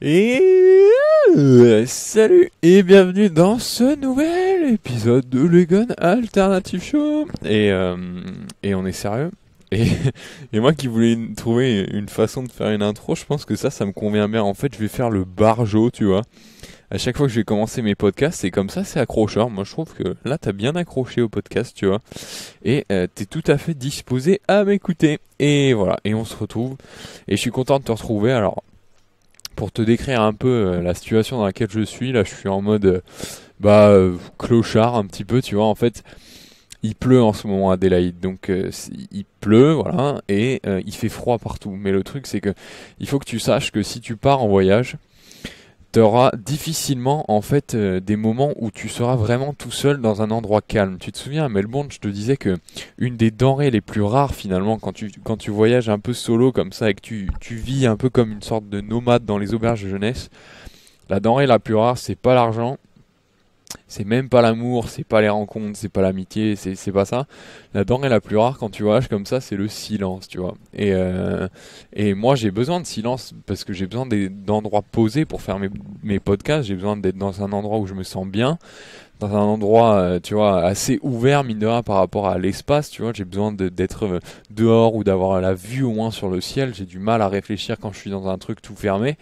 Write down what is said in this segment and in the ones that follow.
Et salut et bienvenue dans ce nouvel épisode de Legon Alternative Show. Et, euh, et on est sérieux. Et, et moi qui voulais trouver une façon de faire une intro, je pense que ça, ça me convient bien. En fait, je vais faire le barjo, tu vois. À chaque fois que je vais commencer mes podcasts, c'est comme ça, c'est accrocheur. Moi, je trouve que là, t'as bien accroché au podcast, tu vois. Et euh, t'es tout à fait disposé à m'écouter. Et voilà, et on se retrouve. Et je suis content de te retrouver. Alors, pour te décrire un peu euh, la situation dans laquelle je suis, là, je suis en mode euh, bah euh, clochard un petit peu, tu vois. En fait, il pleut en ce moment à Adélaïde, donc il pleut, voilà, et il fait froid partout. Mais le truc, c'est que il faut que tu saches que si tu pars en voyage, y aura difficilement en fait euh, des moments où tu seras vraiment tout seul dans un endroit calme. Tu te souviens à Melbourne, je te disais que une des denrées les plus rares finalement quand tu quand tu voyages un peu solo comme ça et que tu, tu vis un peu comme une sorte de nomade dans les auberges de jeunesse, la denrée la plus rare c'est pas l'argent, c'est même pas l'amour, c'est pas les rencontres, c'est pas l'amitié, c'est pas ça. La est la plus rare quand tu voyages comme ça, c'est le silence, tu vois. Et, euh, et moi, j'ai besoin de silence parce que j'ai besoin d'endroits posés pour faire mes, mes podcasts, j'ai besoin d'être dans un endroit où je me sens bien, dans un endroit, euh, tu vois, assez ouvert, mine par rapport à l'espace, tu vois. J'ai besoin d'être euh, dehors ou d'avoir la vue au moins sur le ciel. J'ai du mal à réfléchir quand je suis dans un truc tout fermé.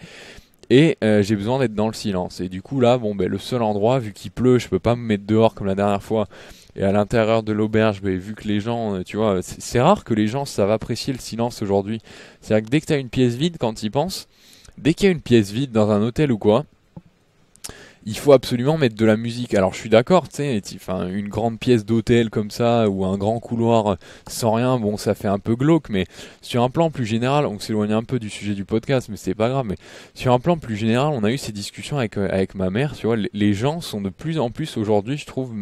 Et euh, j'ai besoin d'être dans le silence. Et du coup, là, bon, ben, le seul endroit, vu qu'il pleut, je peux pas me mettre dehors comme la dernière fois. Et à l'intérieur de l'auberge, ben, vu que les gens, euh, tu vois, c'est rare que les gens savent apprécier le silence aujourd'hui. C'est-à-dire que dès que t'as une pièce vide, quand ils pensent, dès qu'il y a une pièce vide dans un hôtel ou quoi, il faut absolument mettre de la musique. Alors je suis d'accord, tu sais, une grande pièce d'hôtel comme ça ou un grand couloir sans rien, bon, ça fait un peu glauque, mais sur un plan plus général, on s'éloigne un peu du sujet du podcast, mais c'est pas grave. Mais sur un plan plus général, on a eu ces discussions avec euh, avec ma mère. Tu vois, les gens sont de plus en plus aujourd'hui, je trouve,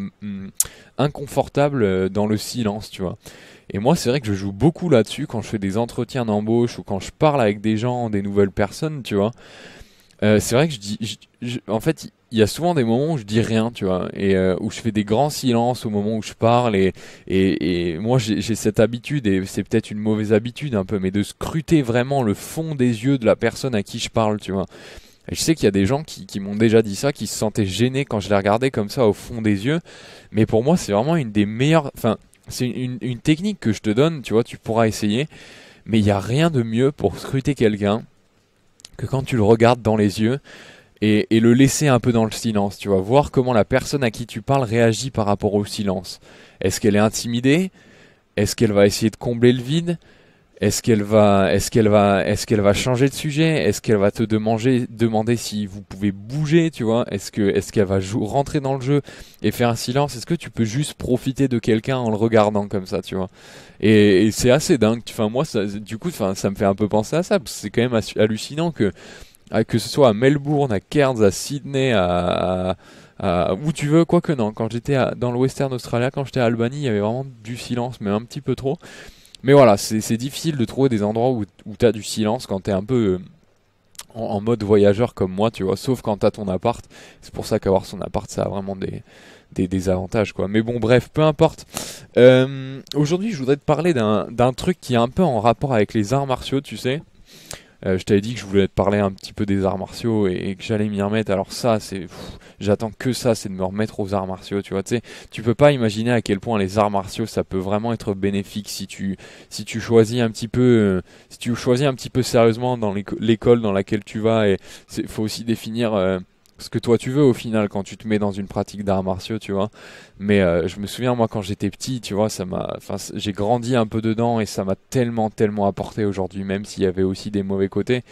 inconfortables euh, dans le silence, tu vois. Et moi, c'est vrai que je joue beaucoup là-dessus quand je fais des entretiens d'embauche ou quand je parle avec des gens, des nouvelles personnes, tu vois. Euh, c'est vrai que je dis, en fait, il y a souvent des moments où je dis rien, tu vois, et euh, où je fais des grands silences au moment où je parle. Et, et, moi, j'ai cette habitude, et c'est peut-être une mauvaise habitude un peu, mais de scruter vraiment le fond des yeux de la personne à qui je parle, tu vois. je sais qu'il y a des gens qui, m'ont déjà dit ça, qui se sentaient gênés quand je les regardais comme ça au fond des yeux. Mais pour moi, c'est vraiment une des meilleures. Enfin, c'est une, une technique que je te donne, tu vois, tu pourras essayer. Mais il n'y a rien de mieux pour scruter quelqu'un que quand tu le regardes dans les yeux et, le laisser un peu dans le silence, tu vois, voir comment la personne à qui tu parles réagit par rapport au silence. Est-ce qu'elle est intimidée Est-ce qu'elle va essayer de combler le vide Est-ce qu'elle va, est-ce qu'elle va, est-ce qu'elle va changer de sujet Est-ce qu'elle va te demander, demander si vous pouvez bouger, tu vois Est-ce que, est qu'elle va rentrer dans le jeu et faire un silence Est-ce que tu peux juste profiter de quelqu'un en le regardant comme ça, tu vois Et, c'est assez dingue. Enfin, moi, du coup, ça me fait un peu penser à ça. C'est quand même hallucinant que ah, que ce soit à Melbourne, à Cairns, à Sydney, à, où tu veux, quoi que non. Quand j'étais dans le Western Australia, quand j'étais à Albanie, il y avait vraiment du silence, mais un petit peu trop. Mais voilà, c'est difficile de trouver des endroits où, où tu as du silence quand tu es un peu euh, en, mode voyageur comme moi, tu vois, sauf quand tu as ton appart. C'est pour ça qu'avoir son appart, ça a vraiment des, des, avantages, quoi. Mais bon, bref, peu importe. Euh, aujourd'hui, je voudrais te parler d'un truc qui est un peu en rapport avec les arts martiaux, tu sais. Euh, je t'avais dit que je voulais te parler un petit peu des arts martiaux et, que j'allais m'y remettre. Alors ça, c'est, j'attends que ça, c'est de me remettre aux arts martiaux. Tu vois, tu sais, tu peux pas imaginer à quel point les arts martiaux ça peut vraiment être bénéfique si tu si tu choisis un petit peu, euh, si tu choisis un petit peu sérieusement dans l'école dans laquelle tu vas. Et faut aussi définir euh, ce que toi tu veux au final quand tu te mets dans une pratique d'arts martiaux, tu vois. Mais euh, je me souviens moi quand j'étais petit, tu vois, ça m'a, j'ai grandi un peu dedans et ça m'a tellement, tellement apporté aujourd'hui, même s'il y avait aussi des mauvais côtés.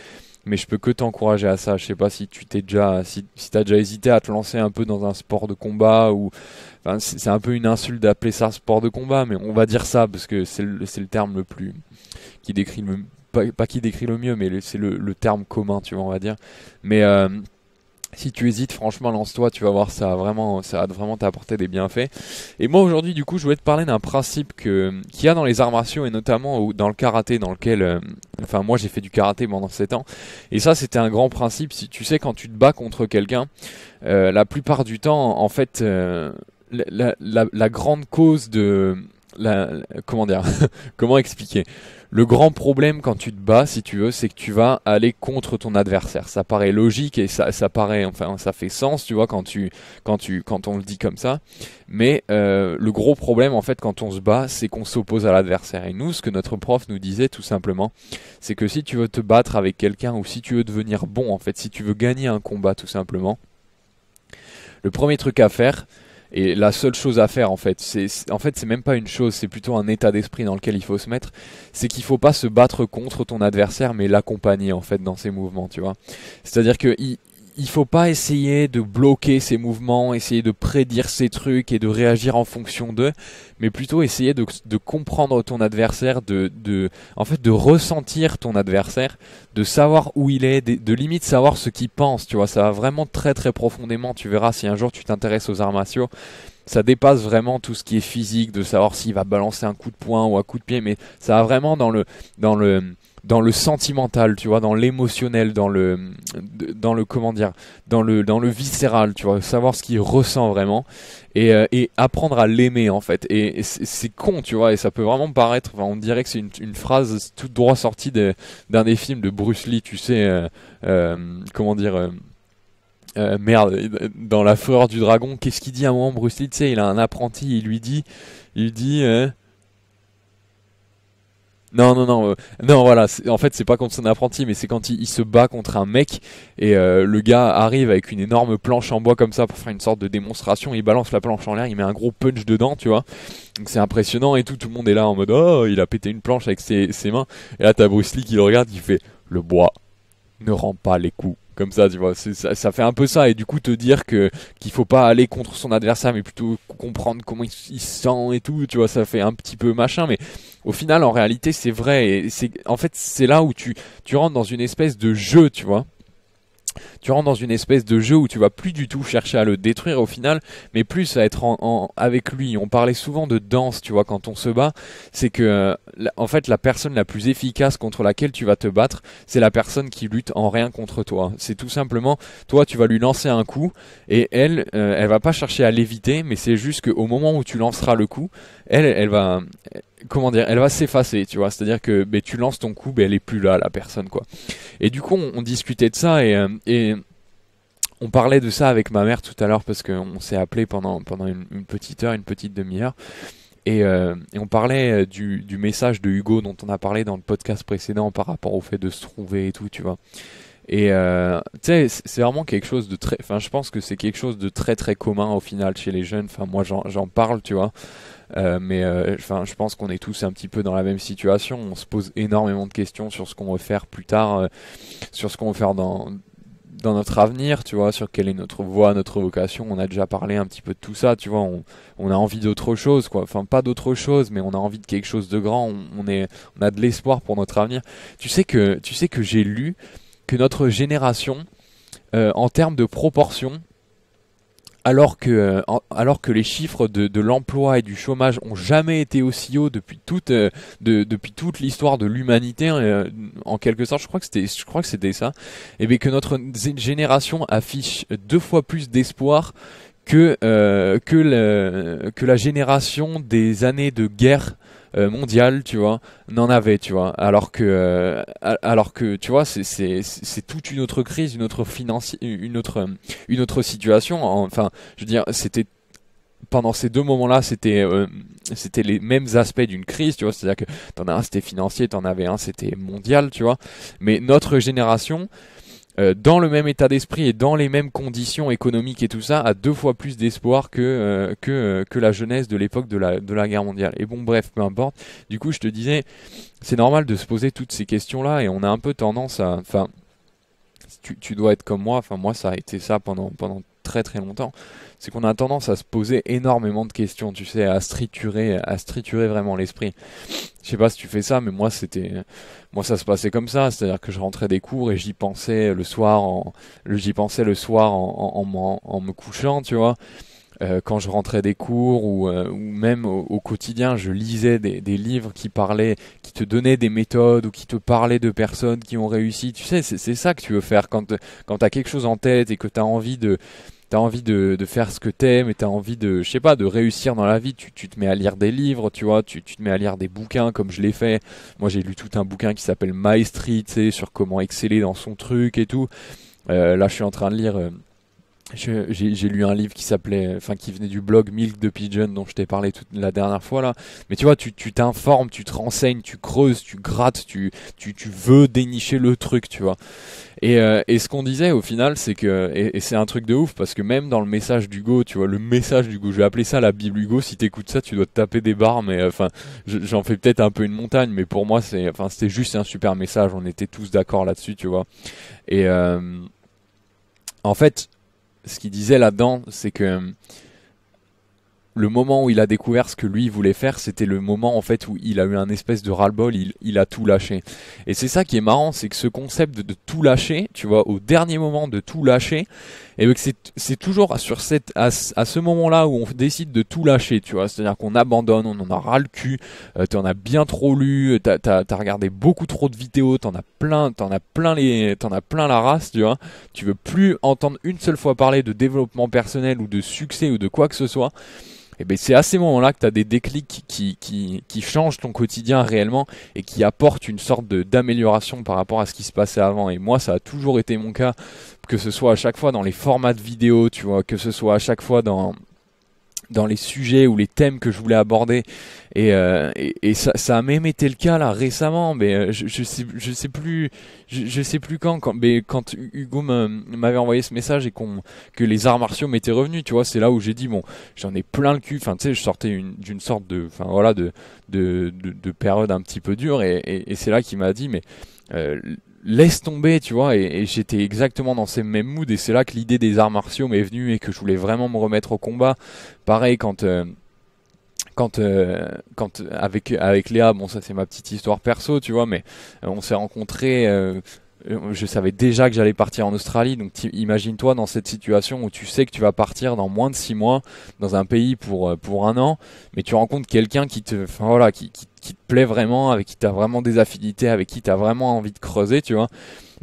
Mais je peux que t'encourager à ça. Je sais pas si tu t'es déjà, si, tu t'as déjà hésité à te lancer un peu dans un sport de combat ou, c'est un peu une insulte d'appeler ça sport de combat, mais on va dire ça parce que c'est le, le terme le plus qui décrit le pas, qui décrit le mieux, mais c'est le, terme commun, tu vois, on va dire. Mais euh, si tu hésites, franchement, lance-toi, tu vas voir, ça va vraiment, ça vraiment t'apporter des bienfaits. Et moi, aujourd'hui, du coup, je voulais te parler d'un principe qu'il y a dans les arts martiaux et notamment dans le karaté, dans lequel, euh, enfin, moi, j'ai fait du karaté pendant 7 ans. Et ça, c'était un grand principe. Si tu sais, quand tu te bats contre quelqu'un, euh, la plupart du temps, en fait, euh, la, grande cause de, comment dire, comment expliquer le grand problème quand tu te bats, si tu veux, c'est que tu vas aller contre ton adversaire. Ça paraît logique et ça, paraît, enfin, ça fait sens, tu vois, quand tu, quand tu, quand on le dit comme ça. Mais euh, le gros problème, en fait, quand on se bat, c'est qu'on s'oppose à l'adversaire. Et nous, ce que notre prof nous disait, tout simplement, c'est que si tu veux te battre avec quelqu'un ou si tu veux devenir bon, en fait, si tu veux gagner un combat, tout simplement, le premier truc à faire, et la seule chose à faire, en fait, c'est en fait c'est même pas une chose, c'est plutôt un état d'esprit dans lequel il faut se mettre. C'est qu'il faut pas se battre contre ton adversaire, mais l'accompagner en fait dans ses mouvements, tu vois. C'est-à-dire que il faut pas essayer de bloquer ses mouvements, essayer de prédire ses trucs et de réagir en fonction d'eux, mais plutôt essayer de, comprendre ton adversaire, de, de, en fait, de ressentir ton adversaire, de savoir où il est, de, limite savoir ce qu'il pense, tu vois. Ça va vraiment très très profondément. Tu verras si un jour tu t'intéresses aux arts ça dépasse vraiment tout ce qui est physique, de savoir s'il va balancer un coup de poing ou un coup de pied, mais ça va vraiment dans le, dans le, dans le sentimental, tu vois, dans l'émotionnel, dans le, dans le comment dire, dans le, dans le viscéral, tu vois, savoir ce qu'il ressent vraiment et, euh, et apprendre à l'aimer en fait. Et, c'est con, tu vois, et ça peut vraiment paraître, enfin, on dirait que c'est une, phrase tout droit sortie d'un des films de Bruce Lee, tu sais, euh, euh, comment dire. merde, dans la fureur du dragon, qu'est-ce qu'il dit à un moment Bruce Lee Tu sais, il a un apprenti, il lui dit, il dit, non, non, non, euh, non, voilà. En fait, c'est pas contre son apprenti, mais c'est quand il, se bat contre un mec et euh, le gars arrive avec une énorme planche en bois comme ça pour faire une sorte de démonstration. Il balance la planche en l'air, il met un gros punch dedans, tu vois. Donc c'est impressionnant et tout. Tout le monde est là en mode oh, il a pété une planche avec ses, mains. Et là, t'as Bruce Lee qui le regarde, qui fait le bois ne rend pas les coups comme ça tu vois ça, fait un peu ça et du coup te dire que qu'il faut pas aller contre son adversaire mais plutôt comprendre comment il, il, sent et tout tu vois ça fait un petit peu machin mais au final, en réalité, c'est vrai. c'est, en fait, c'est là où tu, rentres dans une espèce de jeu, tu vois tu rentres dans une espèce de jeu où tu vas plus du tout chercher à le détruire au final, mais plus à être en, avec lui. On parlait souvent de danse, tu vois, quand on se bat, c'est que en fait la personne la plus efficace contre laquelle tu vas te battre, c'est la personne qui lutte en rien contre toi. C'est tout simplement toi, tu vas lui lancer un coup et elle, euh, elle va pas chercher à l'éviter, mais c'est juste qu'au moment où tu lanceras le coup, elle, elle va, comment dire, elle va s'effacer, tu vois. C'est-à-dire que ben, tu lances ton coup, ben, elle est plus là, la personne, quoi. Et du coup, on, discutait de ça euh, et, on parlait de ça avec ma mère tout à l'heure parce qu'on s'est appelé pendant, une, petite heure, une petite demi-heure. Et, euh, on parlait euh, du, message de Hugo dont on a parlé dans le podcast précédent par rapport au fait de se trouver et tout, tu vois. Et tu sais, c'est vraiment quelque chose de très. Enfin, je pense que c'est quelque chose de très très commun au final chez les jeunes. Enfin, moi j'en parle, tu vois. Euh, mais euh, je pense qu'on est tous un petit peu dans la même situation. On se pose énormément de questions sur ce qu'on veut faire plus tard, euh, sur ce qu'on veut faire dans notre avenir, tu vois, sur quelle est notre voie, notre vocation. On a déjà parlé un petit peu de tout ça, tu vois. On, a envie d'autre chose, quoi. Enfin, pas d'autre chose, mais on a envie de quelque chose de grand. On, est, on a de l'espoir pour notre avenir. Tu sais que, tu sais que j'ai lu que notre génération, en termes de proportion, alors que, euh, alors que les chiffres de, de l'emploi et du chômage ont jamais été aussi hauts depuis toute, euh, de, depuis toute l'histoire de l'humanité, hein, euh, en quelque sorte, je crois que c'était, je crois que c'était ça, et eh bien que notre génération affiche deux fois plus d'espoir que, que, le, que la génération des années de guerre euh, mondial tu vois, n'en avait, tu vois. Alors que, euh, alors que, tu vois, c'est toute une autre crise, une autre une autre, euh, une autre situation. Enfin, je veux dire, c'était pendant ces deux moments-là, c'était c'était les mêmes aspects d'une crise, tu vois, c'est-à-dire que t'en as un c'était financier, t'en avais un c'était mondial, tu vois. Mais notre génération, euh, dans le même état d'esprit et dans les mêmes conditions économiques et tout ça, a deux fois plus d'espoir que, euh, euh, la jeunesse de l'époque de la, guerre mondiale. Et bon, bref, peu importe. Du coup, je te disais, c'est normal de se poser toutes ces questions-là et on a un peu tendance à. Enfin, tu, tu dois être comme moi. Enfin, moi, ça a été ça pendant, pendant très très longtemps, c'est qu'on a tendance à se poser énormément de questions, tu sais, à se à vraiment l'esprit. Je sais pas si tu fais ça, mais moi c'était, moi ça se passait comme ça, c'est-à-dire que je rentrais des cours et j'y pensais le soir, en... j'y pensais le soir en, en, en me couchant, tu vois. Euh, quand je rentrais des cours ou, euh, même au, quotidien, je lisais des, livres qui parlaient, qui te donnaient des méthodes ou qui te parlaient de personnes qui ont réussi. Tu sais, c'est ça que tu veux faire quand, tu as quelque chose en tête et que tu as envie de... T'as envie de, faire ce que t'aimes et t'as envie de, je sais pas, de réussir dans la vie. Tu, te mets à lire des livres, tu vois, tu, te mets à lire des bouquins comme je l'ai fait. Moi, j'ai lu tout un bouquin qui s'appelle Maestri, tu sais, sur comment exceller dans son truc et tout. Euh, là, je suis en train de lire... J'ai lu un livre qui s'appelait, enfin qui venait du blog Milk de Pigeon dont je t'ai parlé toute la dernière fois là. Mais tu vois, tu t'informes, tu, te renseignes, tu creuses, tu grattes, tu, tu, tu veux dénicher le truc, tu vois. Et, euh, et ce qu'on disait au final, c'est que et, c'est un truc de ouf parce que même dans le message d'Hugo, tu vois, le message d'Hugo, je vais appeler ça la Bible Hugo. Si t'écoutes ça, tu dois te taper des barres, mais euh, enfin, j'en fais peut-être un peu une montagne, mais pour moi, c'est enfin c'était juste un super message. On était tous d'accord là-dessus, tu vois. Et euh, en fait, ce qu'il disait là-dedans, c'est que le moment où il a découvert ce que lui voulait faire, c'était le moment en fait où il a eu un espèce de ras-le-bol, il, a tout lâché. Et c'est ça qui est marrant, c'est que ce concept de, tout lâcher, tu vois, au dernier moment de tout lâcher, et que c'est toujours sur cette, à, ce moment-là où on décide de tout lâcher, tu vois, c'est-à-dire qu'on abandonne, on en a ras le cul, tu euh, t'en as bien trop lu, t'as as, regardé beaucoup trop de vidéos, t'en as plein, t'en as plein les, t'en as plein la race, tu vois, tu veux plus entendre une seule fois parler de développement personnel ou de succès ou de quoi que ce soit. Et eh ben c'est à ces moments-là que tu as des déclics qui, qui, qui, changent ton quotidien réellement et qui apportent une sorte d'amélioration par rapport à ce qui se passait avant. Et moi, ça a toujours été mon cas, que ce soit à chaque fois dans les formats de vidéo, tu vois, que ce soit à chaque fois dans dans les sujets ou les thèmes que je voulais aborder. Euh, et, et, ça, ça, a même été le cas là récemment, mais euh, je, je, sais, je sais plus, je, sais plus quand, quand, mais quand Hugo m'avait envoyé ce message et qu'on que les arts martiaux m'étaient revenus, tu vois, c'est là où j'ai dit bon, j'en ai plein le cul. Enfin, tu sais, je sortais d'une sorte de, enfin voilà, de, de, de, période un petit peu dure, et, et c'est là qu'il m'a dit mais euh, laisse tomber, tu vois. Et, j'étais exactement dans ces mêmes moods. Et c'est là que l'idée des arts martiaux m'est venue et que je voulais vraiment me remettre au combat. Pareil quand. Euh, quand, euh, quand avec avec Léa, bon ça c'est ma petite histoire perso, tu vois, mais euh, on s'est rencontrés euh, je savais déjà que j'allais partir en Australie, donc imagine-toi dans cette situation où tu sais que tu vas partir dans moins de six mois dans un pays pour euh, pour un an, mais tu rencontres quelqu'un qui te, voilà, qui, te plaît vraiment, avec qui as vraiment des affinités, avec qui as vraiment envie de creuser, tu vois.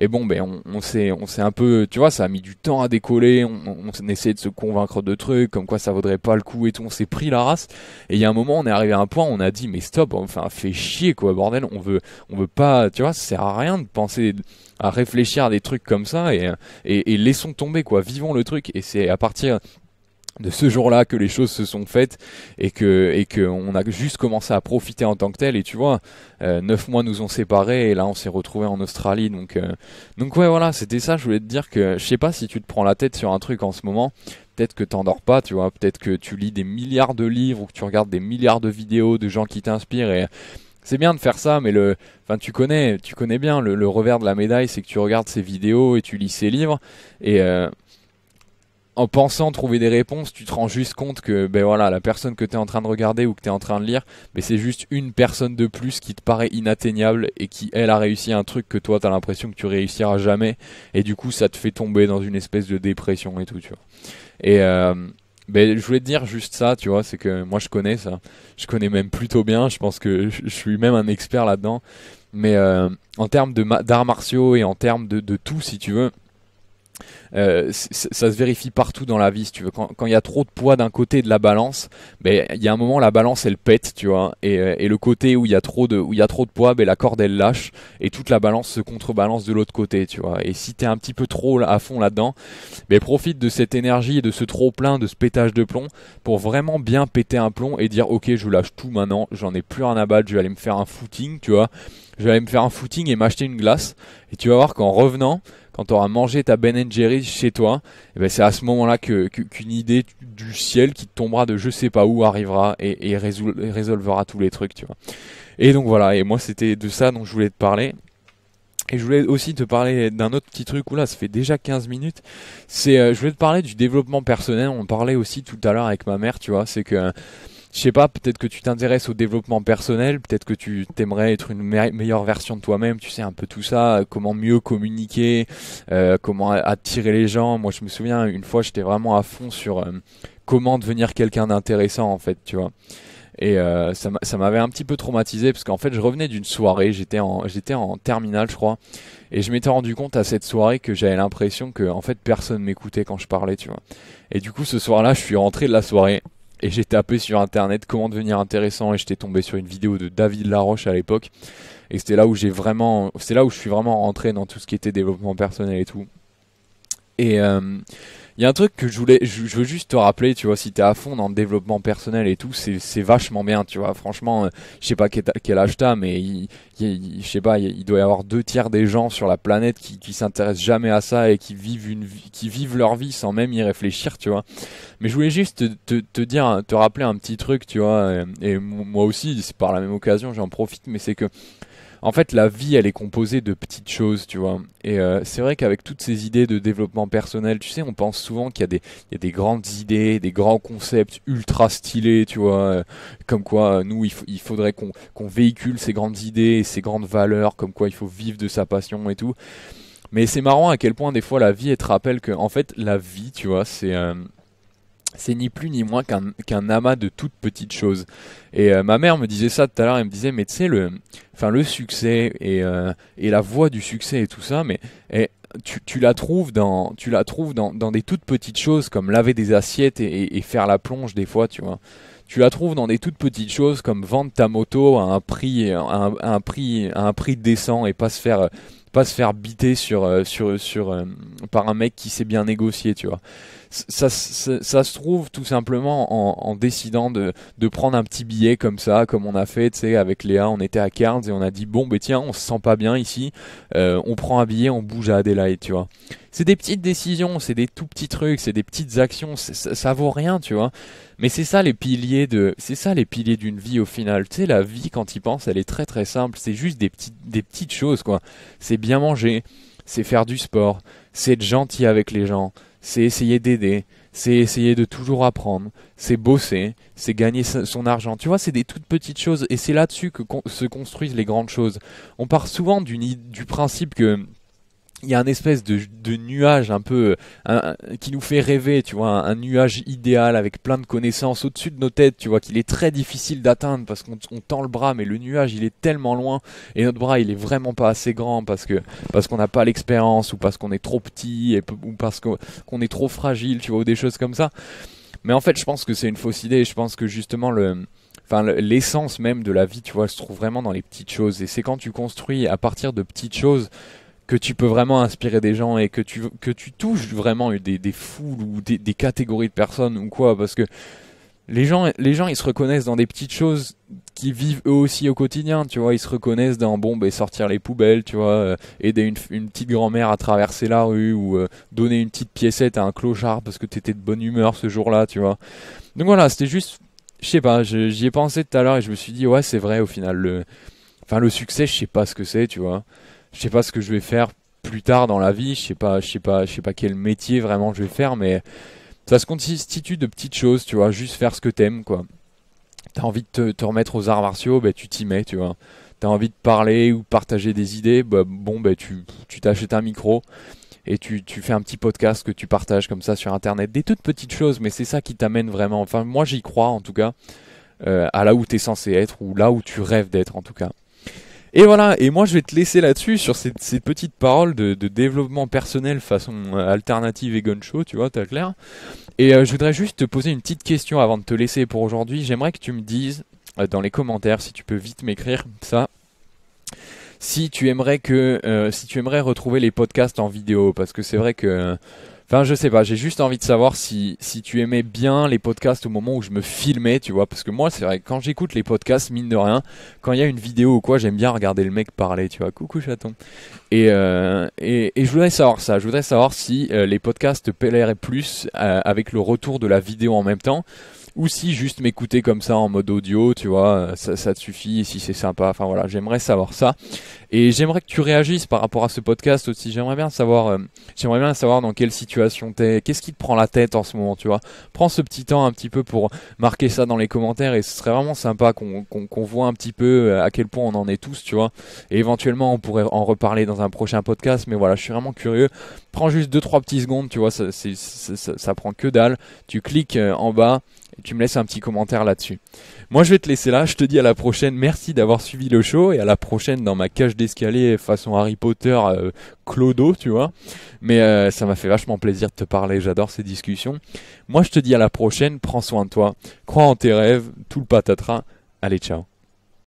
Et bon, ben on, s'est on un peu, tu vois, ça a mis du temps à décoller. On, on, essayé de se convaincre de trucs, comme quoi ça vaudrait pas le coup et tout. On s'est pris la race. Et il y a un moment, on est arrivé à un point, où on a dit mais stop, enfin fait chier quoi, bordel. On veut on veut pas, tu vois, ça sert à rien de penser à réfléchir à des trucs comme ça et laissons tomber quoi, vivons le truc. Et c'est à partir de ce jour-là que les choses se sont faites et que et que on a juste commencé à profiter en tant que tel et tu vois euh, neuf mois nous ont séparés et là on s'est retrouvé en Australie donc euh, donc ouais voilà c'était ça je voulais te dire que je sais pas si tu te prends la tête sur un truc en ce moment peut-être que t'endors pas tu vois peut-être que tu lis des milliards de livres ou que tu regardes des milliards de vidéos de gens qui t'inspirent et c'est bien de faire ça, mais le, enfin, tu connais, tu connais bien le, revers de la médaille, c'est que tu regardes ces vidéos et tu lis ces livres, et euh, en pensant trouver des réponses, tu te rends juste compte que ben voilà, la personne que tu es en train de regarder ou que tu es en train de lire, mais ben c'est juste une personne de plus qui te paraît inatteignable et qui elle a réussi un truc que toi tu as l'impression que tu réussiras jamais et du coup ça te fait tomber dans une espèce de dépression et tout, tu Et euh, ben, je voulais te dire juste ça, tu vois, c'est que moi je connais ça. Je connais même plutôt bien, je pense que je suis même un expert là-dedans. Mais euh, en termes d'arts martiaux et en termes de tout, si tu veux, euh, ça se vérifie partout dans la vie, tu veux. Quand, il y a trop de poids d'un côté de la balance, mais ben, il y a un moment la balance elle pète, tu vois. Et, euh, le côté où il y a trop de où il trop de poids, ben, la corde elle lâche et toute la balance se contrebalance de l'autre côté, tu vois. Et si tu es un petit peu trop à fond là-dedans, ben, profite de cette énergie et de ce trop plein, de ce pétage de plomb pour vraiment bien péter un plomb et dire ok je lâche tout maintenant, j'en ai plus rien à battre, je vais aller me faire un footing, tu vois. Je vais aller me faire un footing et m'acheter une glace. Et tu vas voir qu'en revenant, quand tu auras mangé ta Ben Jerry chez toi, eh ben, c'est à ce moment-là qu'une idée du ciel qui tombera de je sais pas où arrivera et, résolvera tous les trucs, tu vois. Et donc voilà, et moi c'était de ça dont je voulais te parler. Et je voulais aussi te parler d'un autre petit truc où là, ça fait déjà 15 minutes. C'est, euh, je voulais te parler du développement personnel. On parlait aussi tout à l'heure avec ma mère, tu vois. C'est que je sais pas, peut-être que tu t'intéresses au développement personnel, peut-être que tu t'aimerais être une meilleure version de toi-même, tu sais un peu tout ça, euh, comment mieux communiquer, euh, comment attirer les gens. Moi, je me souviens une fois, j'étais vraiment à fond sur euh, comment devenir quelqu'un d'intéressant en fait, tu vois. Et ça m'avait un petit peu traumatisé parce qu'en fait je revenais d'une soirée, j'étais en j'étais en terminale je crois, et je m'étais rendu compte à cette soirée que j'avais l'impression que en fait personne m'écoutait quand je parlais, tu vois. Et du coup ce soir-là je suis rentré de la soirée et j'ai tapé sur internet comment devenir intéressant et j'étais tombé sur une vidéo de David Laroche à l'époque et c'était là où j'ai vraiment c'est là où je suis vraiment rentré dans tout ce qui était développement personnel et tout et il euh, y a un truc que je voulais, je, veux juste te rappeler, tu vois, si t'es à fond dans le développement personnel et tout, c'est vachement bien, tu vois. Franchement, euh, je sais pas quel, quel âge t'as, mais je sais pas, il, doit y avoir deux tiers des gens sur la planète qui, s'intéressent jamais à ça et qui vivent une, qui vivent leur vie sans même y réfléchir, tu vois. Mais je voulais juste te, dire, te rappeler un petit truc, tu vois. Euh, et moi aussi, c'est par la même occasion, j'en profite, mais c'est que en fait, la vie, elle est composée de petites choses, tu vois. Et euh, c'est vrai qu'avec toutes ces idées de développement personnel, tu sais, on pense souvent qu'il y, a des grandes idées, des grands concepts ultra stylés, tu vois. Euh, comme quoi, euh, nous, il, faudrait qu'on véhicule ces grandes idées ces grandes valeurs, comme quoi il faut vivre de sa passion et tout. Mais c'est marrant à quel point des fois la vie elle te rappelle que en fait la vie, tu vois, c'est euh, c'est ni plus ni moins qu'un qu'un amas de toutes petites choses. Et euh, ma mère me disait ça tout à l'heure, elle me disait, mais tu sais, le, enfin, le succès et, euh, et, la voie du succès et tout ça, mais eh, tu, tu, la trouves, dans, tu la trouves dans, dans, des toutes petites choses comme laver des assiettes et, faire la plonge des fois, tu vois. Tu la trouves dans des toutes petites choses comme vendre ta moto à un prix, un, un prix, à un prix décent et pas se faire pas se faire biter sur, euh, sur, sur, par un mec qui sait bien négocier tu vois ça, se trouve tout simplement en, décidant de, de, prendre un petit billet comme ça, comme on a fait, tu sais, avec Léa, on était à Cairns et on a dit bon, ben tiens, on se sent pas bien ici, euh, on prend un billet, on bouge à Adelaide, tu vois. C'est des petites décisions, c'est des tout petits trucs, c'est des petites actions, ça, vaut rien, tu vois. Mais c'est ça les piliers de, c'est ça les piliers d'une vie au final. Tu sais, la vie quand y penses, elle est très très simple. C'est juste des petites, des petites choses quoi. C'est bien manger, c'est faire du sport, c'est être gentil avec les gens, c'est essayer d'aider, c'est essayer de toujours apprendre, c'est bosser, c'est gagner son argent. Tu vois, c'est des toutes petites choses et c'est là-dessus que se construisent les grandes choses. On part souvent du principe que il y a un espèce de, de nuage un peu qui nous fait rêver, tu vois, un, nuage idéal avec plein de connaissances au-dessus de nos têtes, tu vois, qu'il est très difficile d'atteindre parce qu'on tend le bras, mais le nuage il est tellement loin et notre bras il est vraiment pas assez grand parce que parce qu'on n'a pas l'expérience ou parce qu'on est trop petit ou parce qu'on est trop fragile, tu vois, ou des choses comme ça. Mais en fait, je pense que c'est une fausse idée. Je pense que justement le Enfin, l'essence même de la vie, tu vois, se trouve vraiment dans les petites choses. Et c'est quand tu construis à partir de petites choses, que tu peux vraiment inspirer des gens et que tu, que tu touches vraiment des, des foules ou des, des, catégories de personnes ou quoi, parce que les gens, les gens, ils se reconnaissent dans des petites choses qui vivent eux aussi au quotidien, tu vois. Ils se reconnaissent dans, bon, ben, sortir les poubelles, tu vois, euh, aider une, une petite grand-mère à traverser la rue ou euh, donner une petite piécette à un clochard parce que t'étais de bonne humeur ce jour-là, tu vois. Donc voilà, c'était juste, je sais pas, j'y ai pensé tout à l'heure et je me suis dit, ouais, c'est vrai au final, le, enfin, le succès, je sais pas ce que c'est, tu vois je sais pas ce que je vais faire plus tard dans la vie, je sais pas, je sais pas, je sais pas quel métier vraiment je vais faire, mais ça se constitue de petites choses, tu vois, juste faire ce que t'aimes, quoi. T'as envie de te, remettre aux arts martiaux, ben, tu t'y mets, tu vois. T'as envie de parler ou partager des idées, ben, bon, bah, tu t'achètes un micro et tu, fais un petit podcast que tu partages comme ça sur Internet. Des toutes petites choses, mais c'est ça qui t'amène vraiment. Enfin, moi, j'y crois, en tout cas, euh, à là où t'es censé être ou là où tu rêves d'être, en tout cas. Et voilà, et moi je vais te laisser là-dessus sur ces, petites paroles de, développement personnel façon euh, alternative et gun show, tu vois, t'as clair. Et euh, je voudrais juste te poser une petite question avant de te laisser pour aujourd'hui. J'aimerais que tu me dises euh, dans les commentaires si tu peux vite m'écrire ça. Si tu aimerais que, si tu aimerais retrouver les podcasts en vidéo, parce que c'est vrai que Enfin, je sais pas, j'ai juste envie de savoir si, si tu aimais bien les podcasts au moment où je me filmais, tu vois, parce que moi, c'est vrai, quand j'écoute les podcasts, mine de rien, quand il y a une vidéo ou quoi, j'aime bien regarder le mec parler, tu vois, coucou chaton. Et, euh, et, et, je voudrais savoir ça, je voudrais savoir si euh, les podcasts te et plus euh, avec le retour de la vidéo en même temps, ou si juste m'écouter comme ça en mode audio, tu vois, euh, ça, ça te suffit, et si c'est sympa, enfin voilà, j'aimerais savoir ça. Et j'aimerais que tu réagisses par rapport à ce podcast aussi. J'aimerais bien savoir, euh, j'aimerais bien savoir dans quelle situation tu es. qu'est-ce qui te prend la tête en ce moment, tu vois. Prends ce petit temps un petit peu pour marquer ça dans les commentaires et ce serait vraiment sympa qu'on voit un petit peu euh, à quel point on en est tous, tu vois. Et éventuellement, on pourrait en reparler dans un prochain podcast, mais voilà, je suis vraiment curieux. Prends juste deux, trois petites secondes, tu vois, ça, ça prend que dalle. Tu cliques euh, en bas et tu me laisses un petit commentaire là-dessus. Moi, je vais te laisser là, je te dis à la prochaine. Merci d'avoir suivi le show et à la prochaine dans ma cage de d'escalier façon Harry Potter euh, clodo, tu vois. Mais euh, ça m'a fait vachement plaisir de te parler, j'adore ces discussions. Moi, je te dis à la prochaine, prends soin de toi, crois en tes rêves, tout le patatras. Allez, ciao.